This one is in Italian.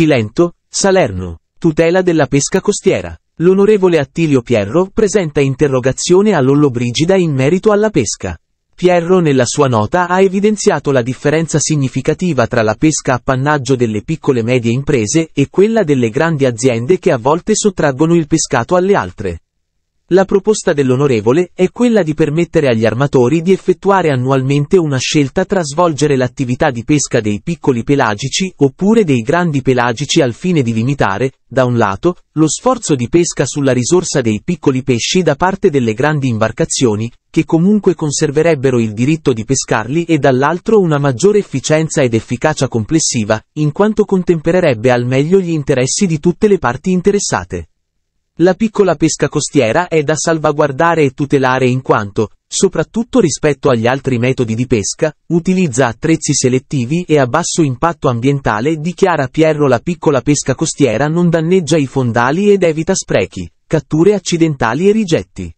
Cilento, Salerno. Tutela della pesca costiera. L'onorevole Attilio Pierro presenta interrogazione a Lollobrigida in merito alla pesca. Pierro nella sua nota ha evidenziato la differenza significativa tra la pesca appannaggio delle piccole e medie imprese e quella delle grandi aziende che a volte sottraggono il pescato alle altre. La proposta dell'onorevole è quella di permettere agli armatori di effettuare annualmente una scelta tra svolgere l'attività di pesca dei piccoli pelagici oppure dei grandi pelagici al fine di limitare, da un lato, lo sforzo di pesca sulla risorsa dei piccoli pesci da parte delle grandi imbarcazioni, che comunque conserverebbero il diritto di pescarli e dall'altro una maggiore efficienza ed efficacia complessiva, in quanto contempererebbe al meglio gli interessi di tutte le parti interessate. La piccola pesca costiera è da salvaguardare e tutelare in quanto, soprattutto rispetto agli altri metodi di pesca, utilizza attrezzi selettivi e a basso impatto ambientale dichiara Pierro la piccola pesca costiera non danneggia i fondali ed evita sprechi, catture accidentali e rigetti.